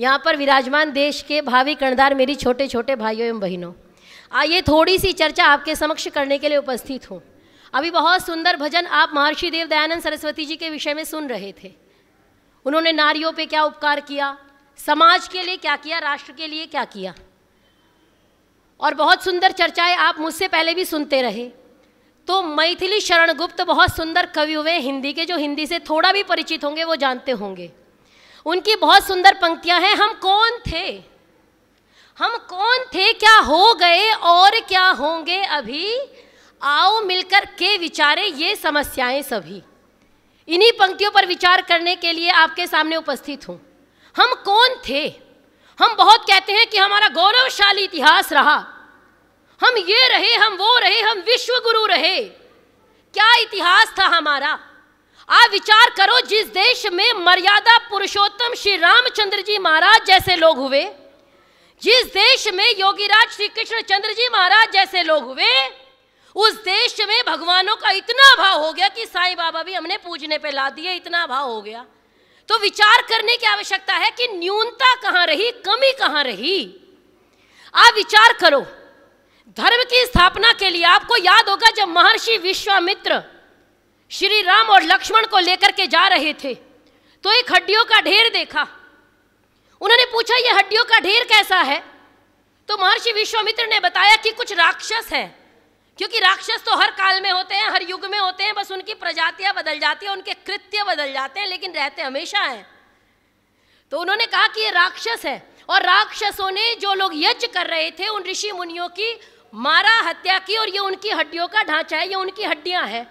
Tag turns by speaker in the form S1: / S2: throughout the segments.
S1: यहाँ पर विराजमान देश के भावी कर्णधार मेरी छोटे छोटे भाइयों एवं बहनों आइए थोड़ी सी चर्चा आपके समक्ष करने के लिए उपस्थित हूँ अभी बहुत सुंदर भजन आप महर्षि देव दयानंद सरस्वती जी के विषय में सुन रहे थे उन्होंने नारियों पे क्या उपकार किया समाज के लिए क्या किया राष्ट्र के लिए क्या किया और बहुत सुंदर चर्चाएं आप मुझसे पहले भी सुनते रहे तो मैथिली शरण गुप्त बहुत सुंदर कवि हुए हिंदी के जो हिंदी से थोड़ा भी परिचित होंगे वो जानते होंगे उनकी बहुत सुंदर पंक्तियां हैं हम कौन थे हम कौन थे क्या हो गए और क्या होंगे अभी आओ मिलकर के विचारे ये समस्याएं सभी इन्हीं पंक्तियों पर विचार करने के लिए आपके सामने उपस्थित हूं हम कौन थे हम बहुत कहते हैं कि हमारा गौरवशाली इतिहास रहा हम ये रहे हम वो रहे हम विश्व गुरु रहे क्या इतिहास था हमारा आप विचार करो जिस देश में मर्यादा पुरुषोत्तम श्री रामचंद्र जी महाराज जैसे लोग हुए जिस देश में योगीराज श्री कृष्ण चंद्र जी महाराज जैसे लोग हुए उस देश में भगवानों का इतना भाव हो गया कि साईं बाबा भी हमने पूजने पे ला दिए इतना भाव हो गया तो विचार करने की आवश्यकता है कि न्यूनता कहां रही कमी कहां रही आप विचार करो धर्म की स्थापना के लिए आपको याद होगा जब महर्षि विश्वामित्र श्री राम और लक्ष्मण को लेकर के जा रहे थे तो एक हड्डियों का ढेर देखा उन्होंने पूछा यह हड्डियों का ढेर कैसा है तो महर्षि विश्वामित्र ने बताया कि कुछ राक्षस हैं क्योंकि राक्षस तो हर काल में होते हैं हर युग में होते हैं बस उनकी प्रजातियां बदल जाती है उनके कृत्य बदल जाते हैं लेकिन रहते हमेशा हैं तो उन्होंने कहा कि ये राक्षस है और राक्षसों ने जो लोग यज्ञ कर रहे थे उन ऋषि मुनियों की मारा हत्या की और ये उनकी हड्डियों का ढांचा है ये उनकी हड्डियां हैं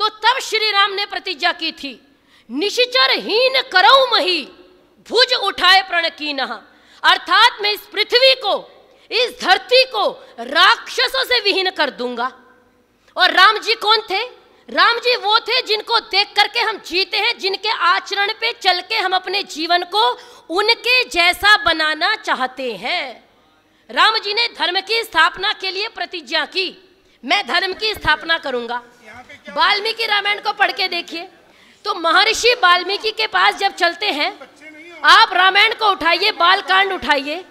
S1: तो तब श्री राम ने प्रतिज्ञा की थी निश्चर हीन करऊ मही भुज उठाए प्रण की अर्थात मैं इस पृथ्वी को इस धरती को राक्षसों से विहीन कर दूंगा और राम जी कौन थे राम जी वो थे जिनको देख करके हम जीते हैं जिनके आचरण पे चल के हम अपने जीवन को उनके जैसा बनाना चाहते हैं राम जी ने धर्म की स्थापना के लिए प्रतिज्ञा की मैं धर्म की स्थापना करूंगा वाल्मीकि रामायण को पढ़ के देखिए तो महर्षि वाल्मीकि के पास जब चलते हैं आप रामायण को उठाइए बाल कांड उठाइए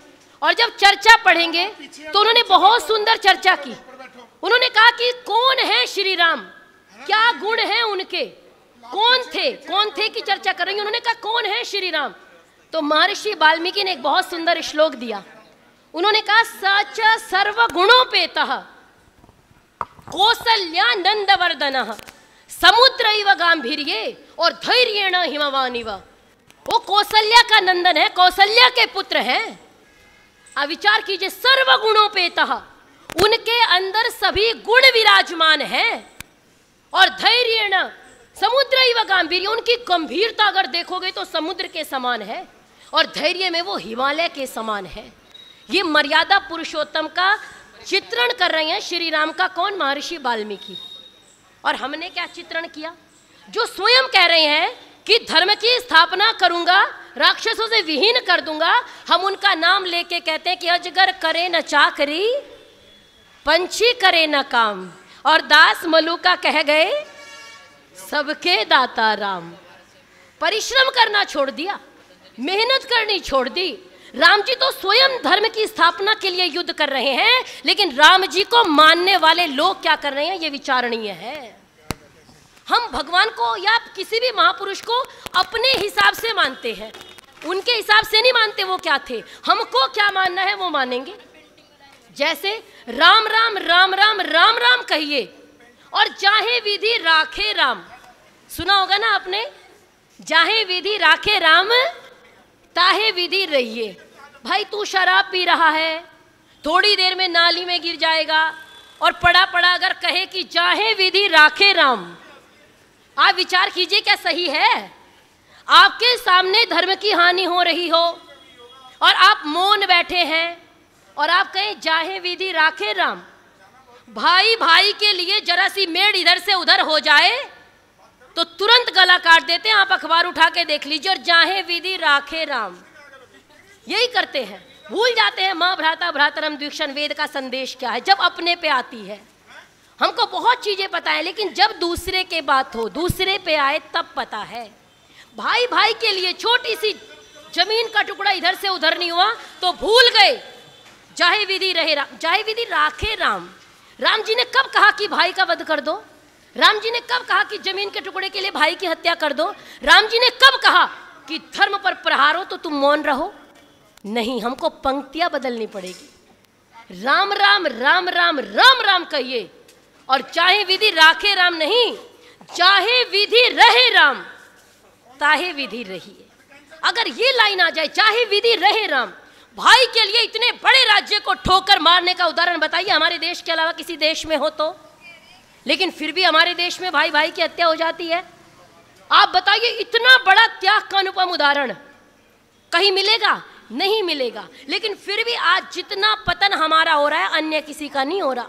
S1: और जब चर्चा पढ़ेंगे तो उन्होंने बहुत सुंदर चर्चा की उन्होंने कहा कि कौन है श्री राम क्या गुण है उनके कौन थे कौन थे की चर्चा करेंगे उन्होंने कहा कौन है श्री राम तो महर्षि वाल्मीकि ने एक बहुत सुंदर श्लोक दिया उन्होंने कहा सच सर्व गुणों पे तह कौसल्यानंदवर्धन समुद्र इव गांधी और धैर्य हिमवान इव वो कौसल्या का नंदन है कौसल्या के पुत्र हैं अब विचार कीजिए सर्व गुणों पे उनके अंदर सभी गुण विराजमान हैं और धैर्य न समुद्र इव गांधी उनकी गंभीरता अगर देखोगे तो समुद्र के समान है और धैर्य में वो हिमालय के समान है ये मर्यादा पुरुषोत्तम का चित्रण कर रहे हैं श्री राम का कौन महर्षि वाल्मीकि और हमने क्या चित्रण किया जो स्वयं कह रहे हैं कि धर्म की स्थापना करूंगा राक्षसों से विहीन कर दूंगा हम उनका नाम लेके कहते हैं कि अजगर करे न चाकरी पंछी करे न काम और दास मलुका कह गए सबके दाता राम परिश्रम करना छोड़ दिया मेहनत करनी छोड़ दी राम जी तो स्वयं धर्म की स्थापना के लिए युद्ध कर रहे हैं लेकिन राम जी को मानने वाले लोग क्या कर रहे हैं ये विचारणीय है हम भगवान को या किसी भी महापुरुष को अपने हिसाब से मानते हैं उनके हिसाब से नहीं मानते वो क्या थे हमको क्या मानना है वो मानेंगे जैसे राम राम राम राम राम राम कहिए और जाहे विधि राखे राम सुना होगा ना आपने जाहे विधि राखे राम ताहे विधि रहिए भाई तू शराब पी रहा है थोड़ी देर में नाली में गिर जाएगा और पड़ा पड़ा अगर कहे कि चाहे विधि राखे राम आप विचार कीजिए क्या सही है आपके सामने धर्म की हानि हो रही हो और आप मौन बैठे हैं और आप कहें जाहे विधि राखे राम भाई भाई के लिए जरा सी मेड़ इधर से उधर हो जाए तो तुरंत गला काट देते हैं आप अखबार उठा के देख लीजिए और जाहे विधि राखे राम यही करते हैं भूल जाते हैं माँ भ्राता भ्रातरम द्विक्षण वेद का संदेश क्या है जब अपने पे आती है हमको बहुत चीज़ें पता है लेकिन जब दूसरे के बात हो दूसरे पे आए तब पता है भाई भाई के लिए छोटी सी जमीन का टुकड़ा इधर से उधर नहीं हुआ तो भूल गए जाहे विधि रहे राम जाहे विधि राखे राम राम जी ने कब कहा कि भाई का वध कर दो राम जी ने कब कहा कि जमीन के टुकड़े के लिए भाई की हत्या कर दो राम जी ने कब कहा कि धर्म पर प्रहार हो तो तुम मौन रहो नहीं हमको पंक्तियां बदलनी पड़ेगी राम राम राम राम राम राम कहिए और चाहे विधि राखे राम नहीं चाहे विधि रहे राम ताहे विधि रही अगर ये लाइन आ जाए चाहे विधि रहे राम भाई के लिए इतने बड़े राज्य को ठोकर मारने का उदाहरण बताइए हमारे देश के अलावा किसी देश में हो तो लेकिन फिर भी हमारे देश में भाई भाई की हत्या हो जाती है आप बताइए इतना बड़ा त्याग का अनुपम उदाहरण कहीं मिलेगा नहीं मिलेगा लेकिन फिर भी आज जितना पतन हमारा हो रहा है अन्य किसी का नहीं हो रहा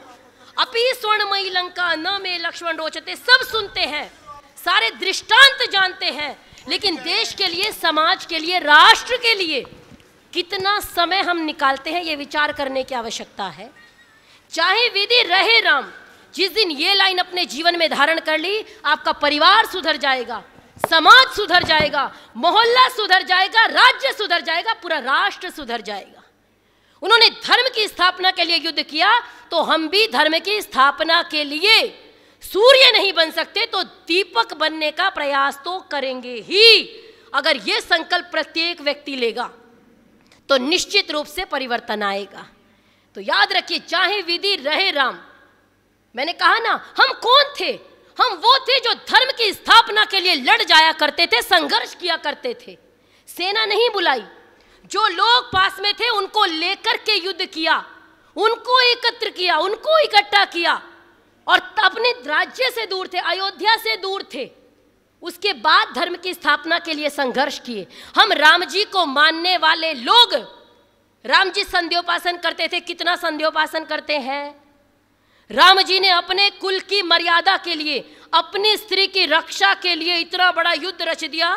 S1: अपी स्वर्णमयी लंका न में लक्ष्मण रोचते सब सुनते हैं सारे दृष्टांत जानते हैं लेकिन देश के लिए समाज के लिए राष्ट्र के लिए कितना समय हम निकालते हैं ये विचार करने की आवश्यकता है चाहे विधि रहे राम जिस दिन ये लाइन अपने जीवन में धारण कर ली आपका परिवार सुधर जाएगा समाज सुधर जाएगा मोहल्ला सुधर जाएगा राज्य सुधर जाएगा पूरा राष्ट्र सुधर जाएगा उन्होंने धर्म की स्थापना के लिए युद्ध किया तो हम भी धर्म की स्थापना के लिए सूर्य नहीं बन सकते तो दीपक बनने का प्रयास तो करेंगे ही अगर यह संकल्प प्रत्येक व्यक्ति लेगा तो निश्चित रूप से परिवर्तन आएगा तो याद रखिए चाहे विधि रहे राम मैंने कहा ना हम कौन थे हम वो थे जो धर्म की स्थापना के लिए लड़ जाया करते थे संघर्ष किया करते थे सेना नहीं बुलाई जो लोग पास में थे उनको लेकर के युद्ध किया उनको एकत्र किया उनको इकट्ठा किया और अपने राज्य से दूर थे अयोध्या से दूर थे उसके बाद धर्म की स्थापना के लिए संघर्ष किए हम राम जी को मानने वाले लोग राम जी संध्योपासन करते थे कितना संध्योपासन करते हैं राम जी ने अपने कुल की मर्यादा के लिए अपनी स्त्री की रक्षा के लिए इतना बड़ा युद्ध रच दिया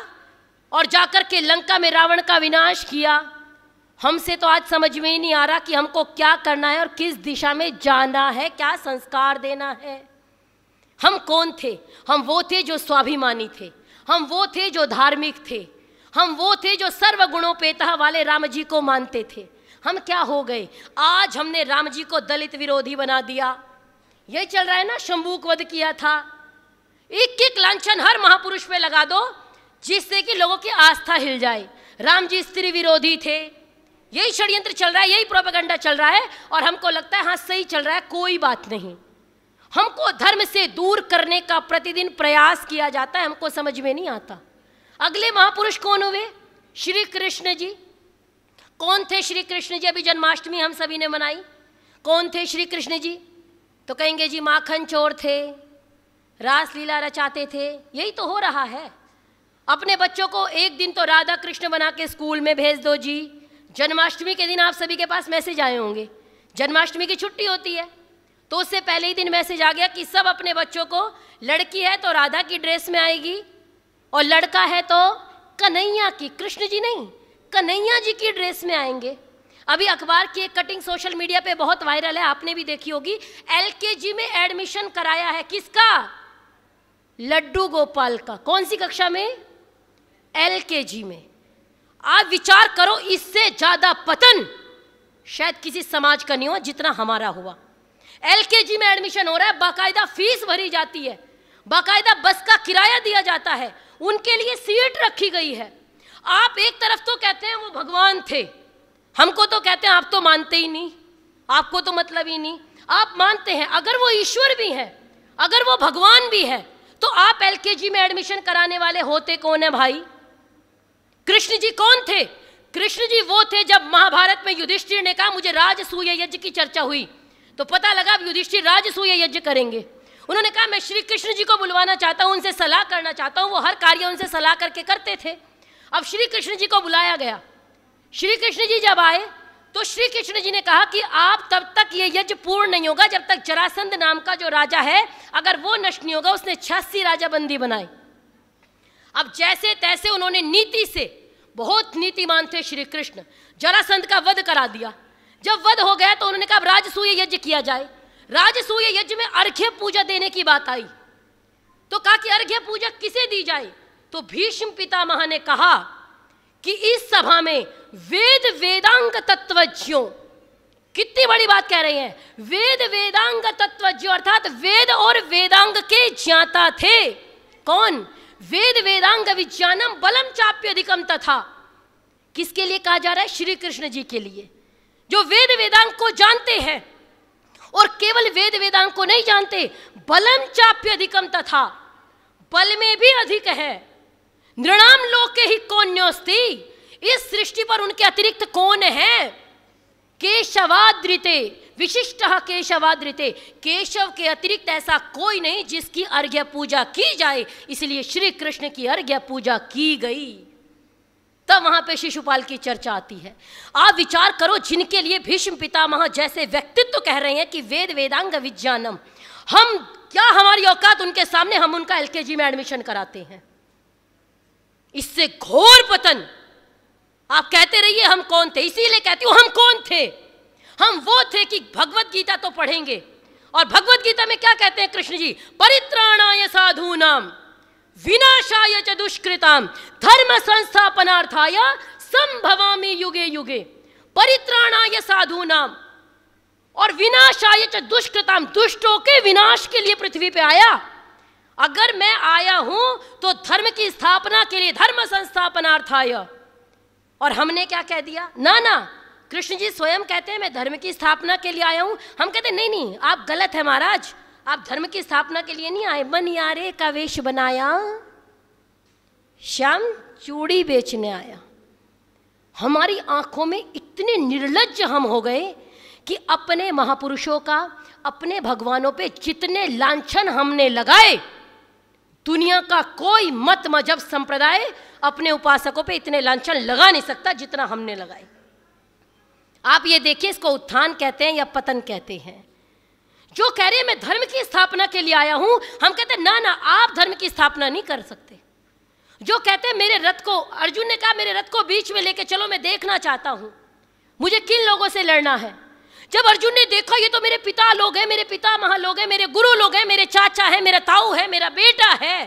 S1: और जाकर के लंका में रावण का विनाश किया हमसे तो आज समझ में ही नहीं आ रहा कि हमको क्या करना है और किस दिशा में जाना है क्या संस्कार देना है हम कौन थे हम वो थे जो स्वाभिमानी थे हम वो थे जो धार्मिक थे हम वो थे जो सर्व गुणोपेता वाले राम जी को मानते थे हम क्या हो गए आज हमने राम जी को दलित विरोधी बना दिया ये चल रहा है ना शंभू वध किया था एक एक लांछन हर महापुरुष पे लगा दो जिससे कि लोगों की आस्था हिल जाए राम जी स्त्री विरोधी थे यही षड्यंत्र चल रहा है यही प्रोपेगेंडा चल रहा है और हमको लगता है हाँ सही चल रहा है कोई बात नहीं हमको धर्म से दूर करने का प्रतिदिन प्रयास किया जाता है हमको समझ में नहीं आता अगले महापुरुष कौन हुए श्री कृष्ण जी कौन थे श्री कृष्ण जी अभी जन्माष्टमी हम सभी ने मनाई कौन थे श्री कृष्ण जी तो कहेंगे जी माखन चोर थे रासलीला रचाते थे यही तो हो रहा है अपने बच्चों को एक दिन तो राधा कृष्ण बना के स्कूल में भेज दो जी जन्माष्टमी के दिन आप सभी के पास मैसेज आए होंगे जन्माष्टमी की छुट्टी होती है तो उससे पहले ही दिन मैसेज आ गया कि सब अपने बच्चों को लड़की है तो राधा की ड्रेस में आएगी और लड़का है तो कन्हैया की कृष्ण जी नहीं कन्हैया जी की ड्रेस में आएंगे अभी अखबार की एक कटिंग सोशल मीडिया पे बहुत वायरल है आपने भी देखी होगी एलकेजी में एडमिशन कराया है किसका लड्डू गोपाल का कौन सी कक्षा में एलकेजी में आप विचार करो इससे ज्यादा पतन शायद किसी समाज का नहीं हो जितना हमारा हुआ एलकेजी में एडमिशन हो रहा है बाकायदा फीस भरी जाती है बाकायदा बस का किराया दिया जाता है उनके लिए सीट रखी गई है आप एक तरफ तो कहते हैं वो भगवान थे हमको तो कहते हैं आप तो मानते ही नहीं आपको तो मतलब ही नहीं आप मानते हैं अगर वो ईश्वर भी हैं अगर वो भगवान भी है तो आप एलकेजी में एडमिशन कराने वाले होते कौन है भाई कृष्ण जी कौन थे कृष्ण जी वो थे जब महाभारत में युधिष्ठिर ने कहा मुझे राजसूय यज्ञ की चर्चा हुई तो पता लगा युधिष्ठिर राजसूय यज्ञ करेंगे उन्होंने कहा मैं श्री कृष्ण जी को बुलवाना चाहता हूँ उनसे सलाह करना चाहता हूँ वो हर कार्य उनसे सलाह करके करते थे अब श्री कृष्ण जी को बुलाया गया श्री कृष्ण जी जब आए तो श्री कृष्ण जी ने कहा कि आप तब तक ये यज्ञ पूर्ण नहीं होगा जब तक जरासंध नाम का जो राजा है अगर वो नष्ट नहीं होगा उसने छियासी राजा बंदी बनाए अब जैसे तैसे उन्होंने नीति से बहुत नीतिमान थे श्री कृष्ण जरासंध का वध करा दिया जब वध हो गया तो उन्होंने कहा राजसूय यज्ञ किया जाए राजसूय यज्ञ में अर्घ्य पूजा देने की बात आई तो कहा कि अर्घ्य पूजा किसे दी जाए तो भीष्म पितामह ने कहा कि इस सभा में वेद वेदांग तत्वज्ञों कितनी बड़ी बात कह रही है वेद वेदांग तत्वज्ञ अर्थात वेद और वेदांग के ज्ञाता थे कौन वेद वेदांग विज्ञानम बलम चाप्य अधिकम तथा किसके लिए कहा जा रहा है श्री कृष्ण जी के लिए जो वेद वेदांग को जानते हैं और केवल वेद वेदांग को नहीं जानते बलम चाप्य अधिकम तथा बल में भी अधिक है नृणाम लोक के ही कौन न्योस्ती इस सृष्टि पर उनके अतिरिक्त कौन है केशवाद्रिते विशिष्ट केशवाद्रिते केशव के अतिरिक्त ऐसा कोई नहीं जिसकी अर्घ्य पूजा की जाए इसलिए श्री कृष्ण की अर्घ्य पूजा की गई तब वहां पे शिशुपाल की चर्चा आती है आप विचार करो जिनके लिए भीष्म पितामह जैसे व्यक्तित्व कह रहे हैं कि वेद वेदांग विज्ञानम हम क्या हमारी औकात उनके सामने हम उनका एलकेजी में एडमिशन कराते हैं इससे घोर पतन आप कहते रहिए हम कौन थे इसीलिए कहती हूँ हम कौन थे हम वो थे कि भगवत गीता तो पढ़ेंगे और भगवत गीता में क्या कहते हैं कृष्ण जी परित्राणाय साधु नाम विनाशाय च दुष्कृताम धर्म संस्थापनार्थाय संभवामी युगे युगे परित्राणाय साधु नाम और विनाशाय च दुष्कृताम दुष्टों के विनाश के लिए पृथ्वी पे आया अगर मैं आया हूं तो धर्म की स्थापना के लिए धर्म संस्थापनार्थाय और हमने क्या कह दिया ना ना कृष्ण जी स्वयं कहते हैं मैं धर्म की स्थापना के लिए आया हूं हम कहते हैं नहीं नहीं आप गलत है महाराज आप धर्म की स्थापना के लिए नहीं आए मन यारे का वेश बनाया श्याम चूड़ी बेचने आया हमारी आंखों में इतने निर्लज हम हो गए कि अपने महापुरुषों का अपने भगवानों पे जितने लांछन हमने लगाए दुनिया का कोई मत मजहब संप्रदाय अपने उपासकों पे इतने लंचन लगा नहीं सकता जितना हमने लगाए आप ये देखिए इसको उत्थान कहते हैं या पतन कहते हैं जो कह रहे हैं मैं धर्म की स्थापना के लिए आया हूं हम कहते हैं ना ना आप धर्म की स्थापना नहीं कर सकते जो कहते हैं मेरे रथ को अर्जुन ने कहा मेरे रथ को बीच में लेके चलो मैं देखना चाहता हूं मुझे किन लोगों से लड़ना है जब अर्जुन ने देखा ये तो मेरे पिता लोग हैं मेरे पिता महा लोग हैं मेरे गुरु लोग हैं मेरे चाचा है मेरा ताऊ है मेरा बेटा है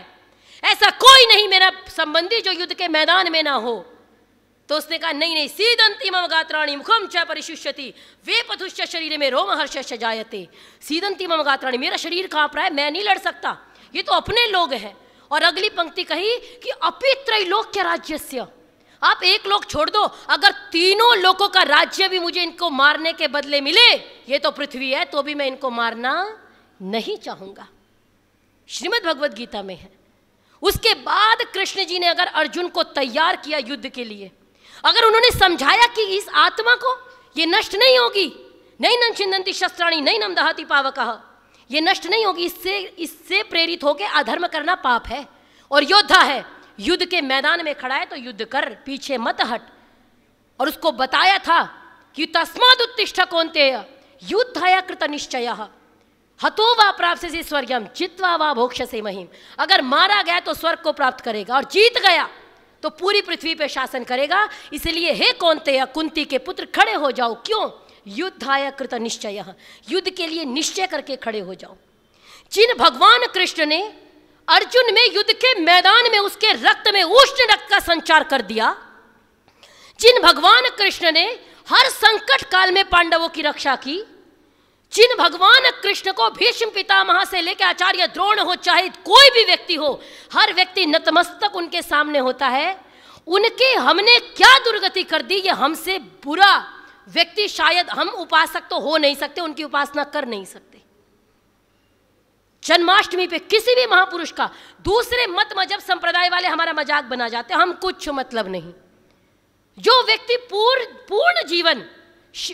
S1: ऐसा कोई नहीं मेरा संबंधी जो युद्ध के मैदान में ना हो तो उसने कहा नहीं नहीं सीदंती मम गात्राणी मुखम च परिशुष्यति वे पथुष्य शरीर में रोम हर्ष जायते सीदंती मम गात्राणी मेरा शरीर कहाँ पर है मैं नहीं लड़ सकता ये तो अपने लोग हैं और अगली पंक्ति कही कि अपित्रय लोक्य से आप एक लोग छोड़ दो अगर तीनों लोगों का राज्य भी मुझे इनको मारने के बदले मिले ये तो पृथ्वी है तो भी मैं इनको मारना नहीं चाहूंगा श्रीमद भगवत गीता में है उसके बाद कृष्ण जी ने अगर अर्जुन को तैयार किया युद्ध के लिए अगर उन्होंने समझाया कि इस आत्मा को ये नष्ट नहीं होगी नहीं नम छिंदंती शस्त्राणी नहीं नम दहाती पावक ये नष्ट नहीं होगी इससे इससे प्रेरित होकर अधर्म करना पाप है और योद्धा है युद्ध के मैदान में खड़ा है तो युद्ध कर पीछे मत हट और उसको बताया था कि तस्माद उत्तिष्ठ कौनते युद्धया कृत निश्चय हतो वा प्राप्त से स्वर्गम चित्वा वा भोक्ष से महिम अगर मारा गया तो स्वर्ग को प्राप्त करेगा और जीत गया तो पूरी पृथ्वी पर शासन करेगा इसलिए हे कौनते कुंती के पुत्र खड़े हो जाओ क्यों युद्धाय कृत निश्चय युद्ध के लिए निश्चय करके खड़े हो जाओ जिन भगवान कृष्ण ने अर्जुन में युद्ध के मैदान में उसके रक्त में उष्ण रक्त का संचार कर दिया जिन भगवान कृष्ण ने हर संकट काल में पांडवों की रक्षा की जिन भगवान कृष्ण को भीष्म पितामह से लेकर आचार्य द्रोण हो चाहे कोई भी व्यक्ति हो हर व्यक्ति नतमस्तक उनके सामने होता है उनके हमने क्या दुर्गति कर दी ये हमसे बुरा व्यक्ति शायद हम उपासक तो हो नहीं सकते उनकी उपासना कर नहीं सकते जन्माष्टमी पे किसी भी महापुरुष का दूसरे मत मजहब संप्रदाय वाले हमारा मजाक बना जाते हम कुछ मतलब नहीं जो व्यक्ति पूर्ण पूर्ण जीवन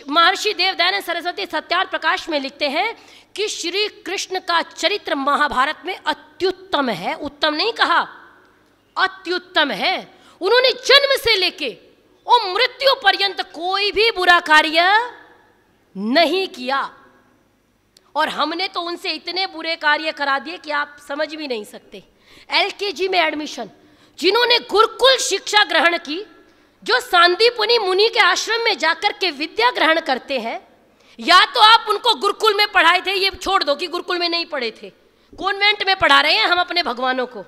S1: महर्षि देवदयानंद सरस्वती सत्यार प्रकाश में लिखते हैं कि श्री कृष्ण का चरित्र महाभारत में अत्युत्तम है उत्तम नहीं कहा अत्युत्तम है उन्होंने जन्म से लेके और मृत्यु पर्यंत कोई भी बुरा कार्य नहीं किया और हमने तो उनसे इतने बुरे कार्य करा दिए कि आप समझ भी नहीं सकते एलकेजी में एडमिशन जिन्होंने गुरुकुल शिक्षा ग्रहण की जो सांदीपुनी मुनि के आश्रम में जाकर के विद्या ग्रहण करते हैं या तो आप उनको गुरुकुल में पढ़ाए थे ये छोड़ दो कि गुरुकुल में नहीं पढ़े थे कॉन्वेंट में पढ़ा रहे हैं हम अपने भगवानों को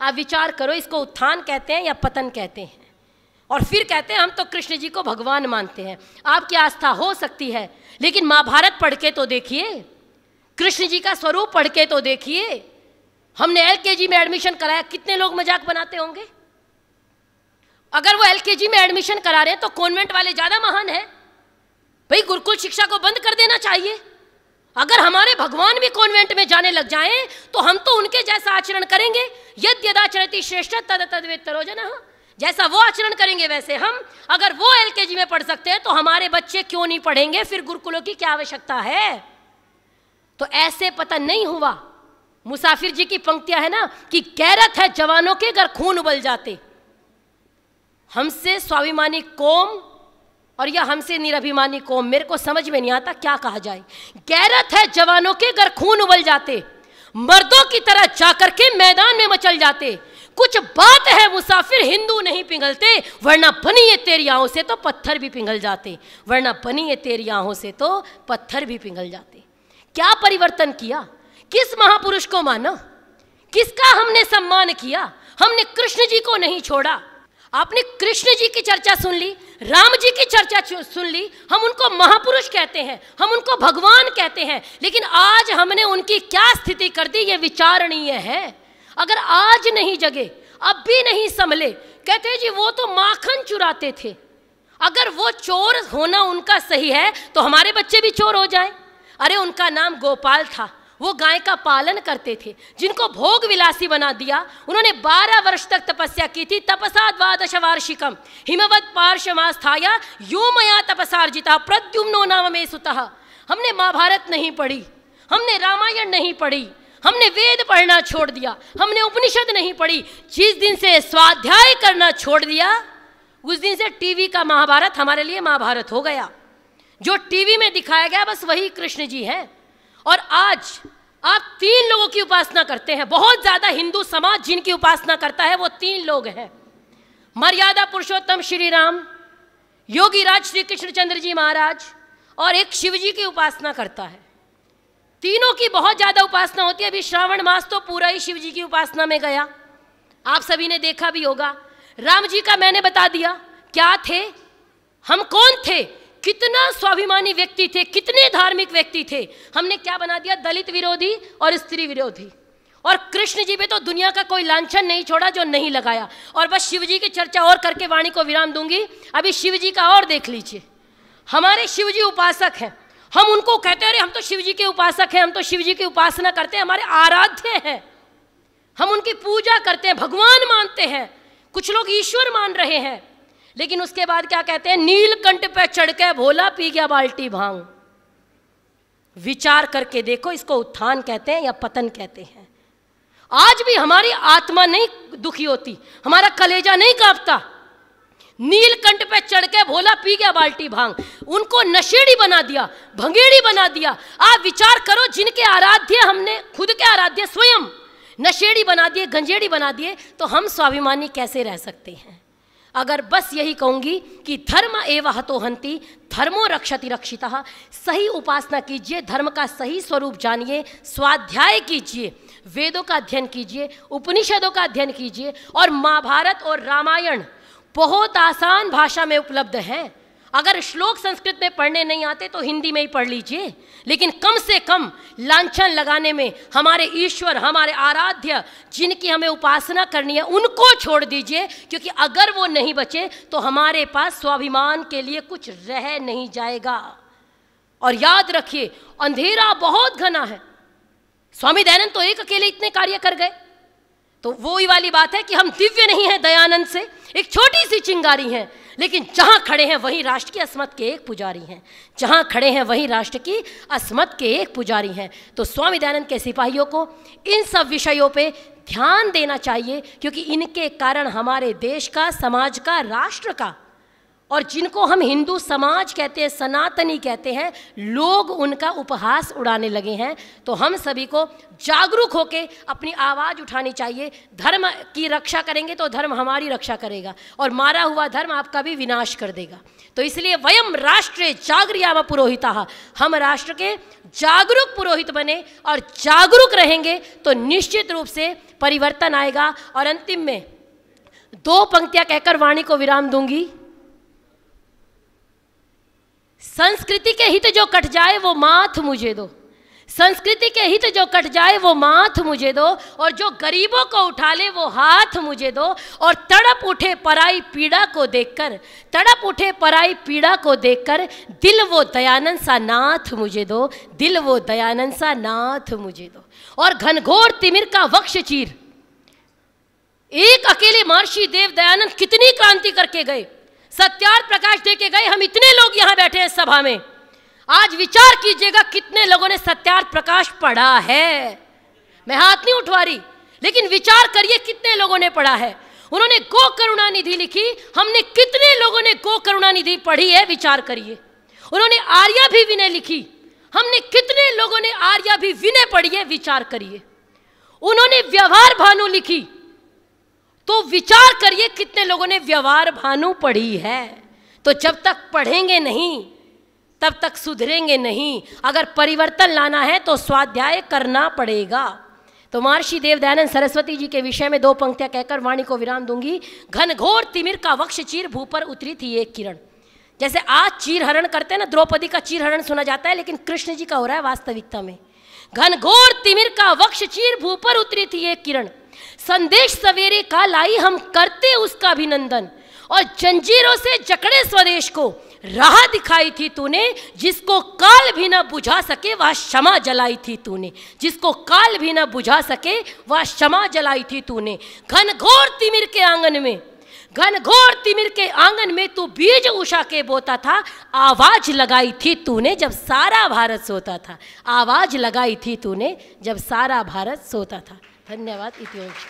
S1: आप विचार करो इसको उत्थान कहते हैं या पतन कहते हैं और फिर कहते हैं हम तो कृष्ण जी को भगवान मानते हैं आपकी आस्था हो सकती है लेकिन महाभारत पढ़ के तो देखिए कृष्ण जी का स्वरूप पढ़ के तो देखिए हमने एल में एडमिशन कराया कितने लोग मजाक बनाते होंगे अगर वो एल में एडमिशन करा रहे हैं तो कॉन्वेंट वाले ज़्यादा महान है भाई गुरुकुल शिक्षा को बंद कर देना चाहिए अगर हमारे भगवान भी कॉन्वेंट में जाने लग जाएं तो हम तो उनके जैसा आचरण करेंगे यद यदाचरती श्रेष्ठ तद तद वे तरोजना जैसा वो आचरण करेंगे वैसे हम अगर वो एलकेजी में पढ़ सकते हैं तो हमारे बच्चे क्यों नहीं पढ़ेंगे फिर गुरुकुलों की क्या आवश्यकता है तो ऐसे पता नहीं हुआ मुसाफिर जी की पंक्तियां है ना कि गैरत है जवानों के घर खून उबल जाते हमसे स्वाभिमानी कौम और यह हमसे निराभिमानी कौम मेरे को समझ में नहीं आता क्या कहा जाए गैरत है जवानों के घर खून उबल जाते मर्दों की तरह जाकर के मैदान में मचल जाते कुछ बात है मुसाफिर हिंदू नहीं पिघलते वरना बनी है तेरी आहों से तो पत्थर भी पिघल जाते वरना बनी है तेरी आहों से तो पत्थर भी पिघल जाते क्या परिवर्तन किया किस महापुरुष को माना किसका हमने सम्मान किया हमने कृष्ण जी को नहीं छोड़ा आपने कृष्ण जी की चर्चा सुन ली राम जी की चर्चा सुन ली हम उनको महापुरुष कहते हैं हम उनको भगवान कहते हैं लेकिन आज हमने उनकी क्या स्थिति कर दी ये विचारणीय है अगर आज नहीं जगे अब भी नहीं संभले कहते जी वो तो माखन चुराते थे अगर वो चोर होना उनका सही है तो हमारे बच्चे भी चोर हो जाए अरे उनका नाम गोपाल था वो गाय का पालन करते थे जिनको भोग विलासी बना दिया उन्होंने 12 वर्ष तक तपस्या की थी तपसा द्वादश वार्षिकम हिमवत पार्शमास्थाया यो मया तपसार्जिता प्रद्युम्नो नाम में सुतः हमने महाभारत नहीं पढ़ी हमने रामायण नहीं पढ़ी हमने वेद पढ़ना छोड़ दिया हमने उपनिषद नहीं पढ़ी जिस दिन से स्वाध्याय करना छोड़ दिया उस दिन से टीवी का महाभारत हमारे लिए महाभारत हो गया जो टीवी में दिखाया गया बस वही कृष्ण जी हैं और आज आप तीन लोगों की उपासना करते हैं बहुत ज़्यादा हिंदू समाज जिनकी उपासना करता है वो तीन लोग हैं मर्यादा पुरुषोत्तम श्री राम योगी राज श्री कृष्णचंद्र जी महाराज और एक शिव जी की उपासना करता है तीनों की बहुत ज़्यादा उपासना होती है अभी श्रावण मास तो पूरा ही शिव जी की उपासना में गया आप सभी ने देखा भी होगा राम जी का मैंने बता दिया क्या थे हम कौन थे कितना स्वाभिमानी व्यक्ति थे कितने धार्मिक व्यक्ति थे हमने क्या बना दिया दलित विरोधी और स्त्री विरोधी और कृष्ण जी पे तो दुनिया का कोई लांछन नहीं छोड़ा जो नहीं लगाया और बस शिव जी की चर्चा और करके वाणी को विराम दूंगी अभी शिव जी का और देख लीजिए हमारे शिव जी उपासक हैं हम उनको कहते हैं अरे हम तो शिव जी के उपासक हैं हम तो शिव जी की उपासना करते हैं हमारे आराध्य हैं हम उनकी पूजा करते हैं भगवान मानते हैं कुछ लोग ईश्वर मान रहे हैं लेकिन उसके बाद क्या कहते हैं नीलकंठ पे चढ़ के भोला पी गया बाल्टी भांग विचार करके देखो इसको उत्थान कहते हैं या पतन कहते हैं आज भी हमारी आत्मा नहीं दुखी होती हमारा कलेजा नहीं कांपता नीलकंठ पे चढ़ के भोला पी गया बाल्टी भांग उनको नशेड़ी बना दिया भंगेड़ी बना दिया आप विचार करो जिनके आराध्य हमने खुद के आराध्य स्वयं नशेड़ी बना दिए गंजेड़ी बना दिए तो हम स्वाभिमानी कैसे रह सकते हैं अगर बस यही कहूंगी कि धर्म एव हतो धर्मो रक्षति रक्षिता सही उपासना कीजिए धर्म का सही स्वरूप जानिए स्वाध्याय कीजिए वेदों का अध्ययन कीजिए उपनिषदों का अध्ययन कीजिए और महाभारत और रामायण बहुत आसान भाषा में उपलब्ध हैं अगर श्लोक संस्कृत में पढ़ने नहीं आते तो हिंदी में ही पढ़ लीजिए लेकिन कम से कम लांछन लगाने में हमारे ईश्वर हमारे आराध्य जिनकी हमें उपासना करनी है उनको छोड़ दीजिए क्योंकि अगर वो नहीं बचे तो हमारे पास स्वाभिमान के लिए कुछ रह नहीं जाएगा और याद रखिए अंधेरा बहुत घना है स्वामी दयानंद तो एक अकेले इतने कार्य कर गए तो वो ही वाली बात है कि हम दिव्य नहीं हैं दयानंद से एक छोटी सी चिंगारी है लेकिन जहाँ खड़े हैं वहीं राष्ट्र की अस्मत के एक पुजारी हैं जहाँ खड़े हैं वहीं राष्ट्र की अस्मत के एक पुजारी हैं तो स्वामी दयानंद के सिपाहियों को इन सब विषयों पे ध्यान देना चाहिए क्योंकि इनके कारण हमारे देश का समाज का राष्ट्र का और जिनको हम हिंदू समाज कहते हैं सनातनी कहते हैं लोग उनका उपहास उड़ाने लगे हैं तो हम सभी को जागरूक होकर अपनी आवाज़ उठानी चाहिए धर्म की रक्षा करेंगे तो धर्म हमारी रक्षा करेगा और मारा हुआ धर्म आपका भी विनाश कर देगा तो इसलिए वयम राष्ट्र जागरियाम पुरोहिता हम राष्ट्र के जागरूक पुरोहित बने और जागरूक रहेंगे तो निश्चित रूप से परिवर्तन आएगा और अंतिम में दो पंक्तियाँ कहकर वाणी को विराम दूंगी संस्कृति के हित जो कट जाए वो माथ मुझे दो संस्कृति के हित जो कट जाए वो माथ मुझे दो और जो गरीबों को उठा ले वो हाथ मुझे दो और तड़प उठे पराई पीड़ा को देखकर तड़प उठे पराई पीड़ा को देखकर दिल वो दयानंद सा नाथ मुझे दो दिल वो दयानंद सा नाथ मुझे दो और घनघोर तिमिर का वक्ष चीर एक अकेले महर्षि देव दयानंद कितनी क्रांति करके गए सत्यार्थ प्रकाश दे के गए हम इतने लोग यहाँ बैठे हैं सभा में आज विचार कीजिएगा कितने लोगों ने सत्यार्थ प्रकाश पढ़ा है मैं हाथ नहीं उठवा रही लेकिन विचार करिए कितने लोगों ने पढ़ा है उन्होंने गो करुणा निधि लिखी हमने कितने लोगों ने गो करुणा निधि पढ़ी है विचार करिए उन्होंने आर्या भी विनय लिखी हमने कितने लोगों ने आर्या भी विनय पढ़ी है विचार करिए उन्होंने व्यवहार भानु लिखी तो विचार करिए कितने लोगों ने व्यवहार भानु पढ़ी है तो जब तक पढ़ेंगे नहीं तब तक सुधरेंगे नहीं अगर परिवर्तन लाना है तो स्वाध्याय करना पड़ेगा तो महर्षि देव दयानंद सरस्वती जी के विषय में दो पंक्तियां कहकर वाणी को विराम दूंगी घनघोर तिमिर का वक्ष चीर भू पर उतरी थी एक किरण जैसे आज चीर हरण करते हैं ना द्रौपदी का चीर हरण सुना जाता है लेकिन कृष्ण जी का हो रहा है वास्तविकता में घनघोर तिमिर का वक्ष चीर भू पर उतरी थी एक किरण संदेश सवेरे काल आई हम करते उसका अभिनंदन और जंजीरों से जकड़े स्वदेश को राह दिखाई थी तूने जिसको काल भी ना बुझा सके वह क्षमा जलाई थी तूने जिसको काल भी ना बुझा सके वह क्षमा जलाई थी तूने घनघोर तिमिर के आंगन में घनघोर तिमिर के आंगन में तू बीज उषा के बोता था आवाज लगाई थी तूने जब सारा भारत सोता था आवाज लगाई थी तूने जब सारा भारत सोता था धन्यवाद इतिवंश